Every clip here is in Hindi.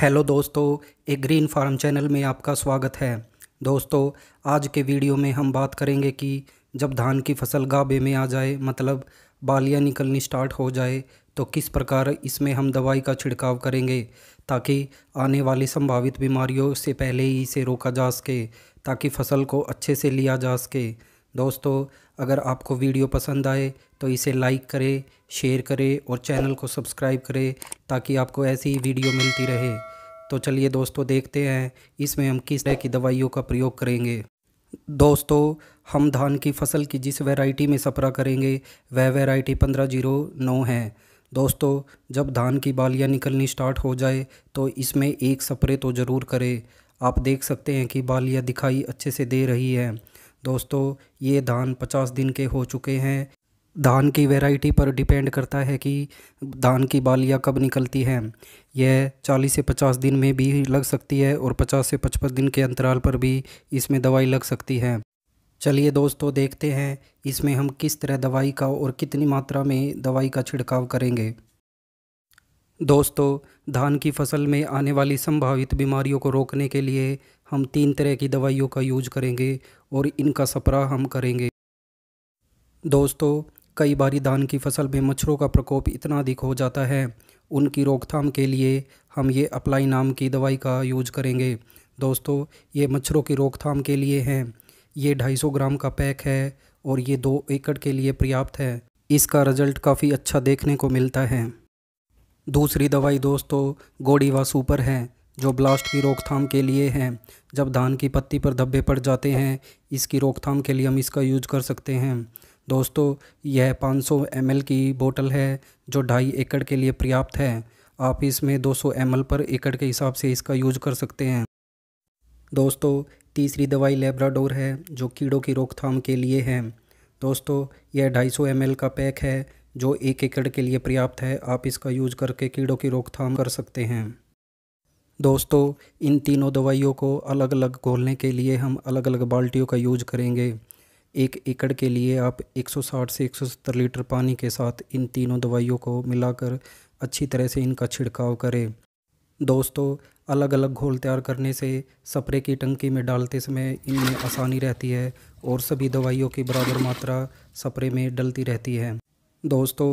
हेलो दोस्तों एक ग्रीन फार्म चैनल में आपका स्वागत है दोस्तों आज के वीडियो में हम बात करेंगे कि जब धान की फसल गाबे में आ जाए मतलब बालियाँ निकलनी स्टार्ट हो जाए तो किस प्रकार इसमें हम दवाई का छिड़काव करेंगे ताकि आने वाली संभावित बीमारियों से पहले ही इसे रोका जा सके ताकि फसल को अच्छे से लिया जा सके दोस्तों अगर आपको वीडियो पसंद आए तो इसे लाइक करें शेयर करें और चैनल को सब्सक्राइब करें ताकि आपको ऐसी ही वीडियो मिलती रहे तो चलिए दोस्तों देखते हैं इसमें हम किस तरह की दवाइयों का प्रयोग करेंगे दोस्तों हम धान की फसल की जिस वैरायटी में सप्रा करेंगे वह वैरायटी पंद्रह जीरो नौ है दोस्तों जब धान की बालियां निकलनी स्टार्ट हो जाए तो इसमें एक सप्रे तो ज़रूर करें आप देख सकते हैं कि बालियां दिखाई अच्छे से दे रही है दोस्तों ये धान पचास दिन के हो चुके हैं धान की वैरायटी पर डिपेंड करता है कि धान की बालियाँ कब निकलती हैं यह 40 से 50 दिन में भी लग सकती है और 50 से 55 दिन के अंतराल पर भी इसमें दवाई लग सकती है चलिए दोस्तों देखते हैं इसमें हम किस तरह दवाई का और कितनी मात्रा में दवाई का छिड़काव करेंगे दोस्तों धान की फसल में आने वाली संभावित बीमारियों को रोकने के लिए हम तीन तरह की दवाइयों का यूज करेंगे और इनका सपरा हम करेंगे दोस्तों कई बारी धान की फसल में मच्छरों का प्रकोप इतना अधिक हो जाता है उनकी रोकथाम के लिए हम ये अप्लाई नाम की दवाई का यूज करेंगे दोस्तों ये मच्छरों की रोकथाम के लिए हैं ये 250 ग्राम का पैक है और ये दो एकड़ के लिए पर्याप्त है इसका रिजल्ट काफ़ी अच्छा देखने को मिलता है दूसरी दवाई दोस्तों गोड़ी व सुपर है जो ब्लास्ट की रोकथाम के लिए है जब धान की पत्ती पर धब्बे पड़ जाते हैं इसकी रोकथाम के लिए हम इसका यूज कर सकते हैं दोस्तों यह 500 सौ की बोतल है जो ढाई एकड़ के लिए पर्याप्त है आप इसमें 200 सौ पर एकड़ के हिसाब से इसका यूज कर सकते हैं दोस्तों तीसरी दवाई लेब्राडोर है जो कीड़ों की रोकथाम के लिए है दोस्तों यह 250 सौ का पैक है जो एक एकड़ के लिए पर्याप्त है आप इसका यूज करके कीड़ों की रोकथाम कर सकते हैं दोस्तों इन तीनों दवाइयों को अलग अलग घोलने के लिए हम अलग अलग बाल्टियों का यूज करेंगे एक एकड़ के लिए आप 160 से 170 लीटर पानी के साथ इन तीनों दवाइयों को मिलाकर अच्छी तरह से इनका छिड़काव करें दोस्तों अलग अलग घोल तैयार करने से स्प्रे की टंकी में डालते समय इनमें आसानी रहती है और सभी दवाइयों की बराबर मात्रा स्प्रे में डलती रहती है दोस्तों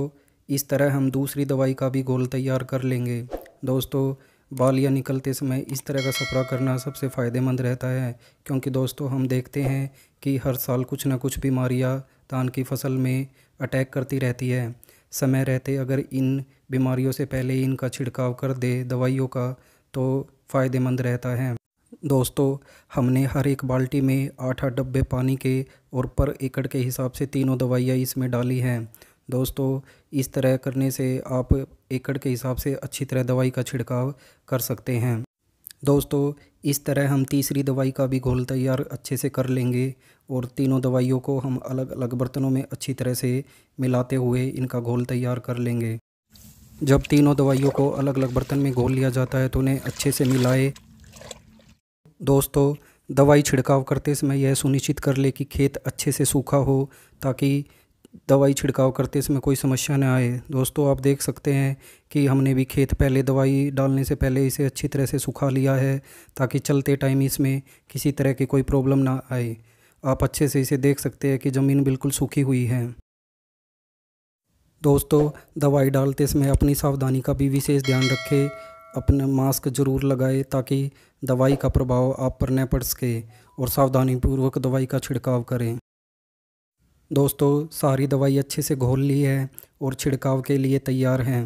इस तरह हम दूसरी दवाई का भी घोल तैयार कर लेंगे दोस्तों बाल या निकलते समय इस तरह का सफ़रा करना सबसे फ़ायदेमंद रहता है क्योंकि दोस्तों हम देखते हैं कि हर साल कुछ ना कुछ बीमारियां धान की फसल में अटैक करती रहती है समय रहते अगर इन बीमारियों से पहले इनका छिड़काव कर दे दवाइयों का तो फ़ायदेमंद रहता है दोस्तों हमने हर एक बाल्टी में आठ आठ डब्बे पानी के और पर एकड़ के हिसाब से तीनों दवाइयाँ इसमें डाली हैं दोस्तों इस तरह करने से आप एकड़ के हिसाब से अच्छी तरह दवाई का छिड़काव कर सकते हैं दोस्तों इस तरह हम तीसरी दवाई का भी घोल तैयार अच्छे से कर लेंगे और तीनों दवाइयों को हम अलग अलग बर्तनों में अच्छी तरह से मिलाते हुए इनका घोल तैयार कर लेंगे जब तीनों दवाइयों को अलग अलग बर्तन में घोल लिया जाता है तो उन्हें अच्छे से मिलाए दोस्तों दवाई छिड़काव करते समय यह सुनिश्चित कर ले कि खेत अच्छे से सूखा हो ताकि दवाई छिड़काव करते समय कोई समस्या ना आए दोस्तों आप देख सकते हैं कि हमने भी खेत पहले दवाई डालने से पहले इसे अच्छी तरह से सुखा लिया है ताकि चलते टाइम इसमें किसी तरह की कोई प्रॉब्लम ना आए आप अच्छे से इसे देख सकते हैं कि ज़मीन बिल्कुल सूखी हुई है दोस्तों दवाई डालते समय अपनी सावधानी का भी विशेष ध्यान रखें अपने मास्क जरूर लगाए ताकि दवाई का प्रभाव आप पर न पड़ सके और सावधानीपूर्वक दवाई का छिड़काव करें दोस्तों सारी दवाई अच्छे से घोल ली है और छिड़काव के लिए तैयार हैं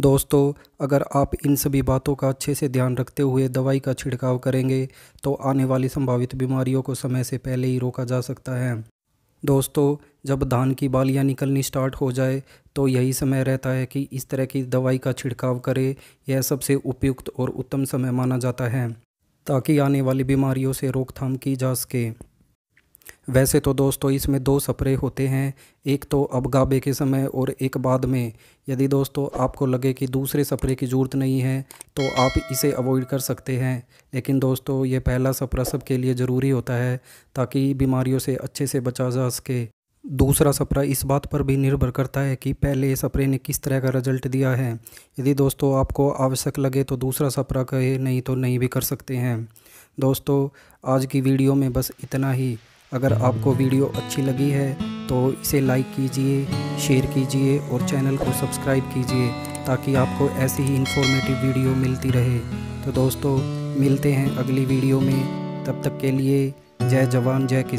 दोस्तों अगर आप इन सभी बातों का अच्छे से ध्यान रखते हुए दवाई का छिड़काव करेंगे तो आने वाली संभावित बीमारियों को समय से पहले ही रोका जा सकता है दोस्तों जब धान की बालियां निकलनी स्टार्ट हो जाए तो यही समय रहता है कि इस तरह की दवाई का छिड़काव करें यह सबसे उपयुक्त और उत्तम समय माना जाता है ताकि आने वाली बीमारियों से रोकथाम की जा सके वैसे तो दोस्तों इसमें दो स्प्रे होते हैं एक तो अब गाबे के समय और एक बाद में यदि दोस्तों आपको लगे कि दूसरे स्प्रे की ज़रूरत नहीं है तो आप इसे अवॉइड कर सकते हैं लेकिन दोस्तों ये पहला सप्रा सबके लिए ज़रूरी होता है ताकि बीमारियों से अच्छे से बचा जा सके दूसरा सप्रा इस बात पर भी निर्भर करता है कि पहले सप्रे ने किस तरह का रिजल्ट दिया है यदि दोस्तों आपको आवश्यक लगे तो दूसरा सप्रा कहे नहीं तो नहीं भी कर सकते हैं दोस्तों आज की वीडियो में बस इतना ही अगर आपको वीडियो अच्छी लगी है तो इसे लाइक कीजिए शेयर कीजिए और चैनल को सब्सक्राइब कीजिए ताकि आपको ऐसी ही इन्फॉर्मेटिव वीडियो मिलती रहे तो दोस्तों मिलते हैं अगली वीडियो में तब तक के लिए जय जवान जय किसान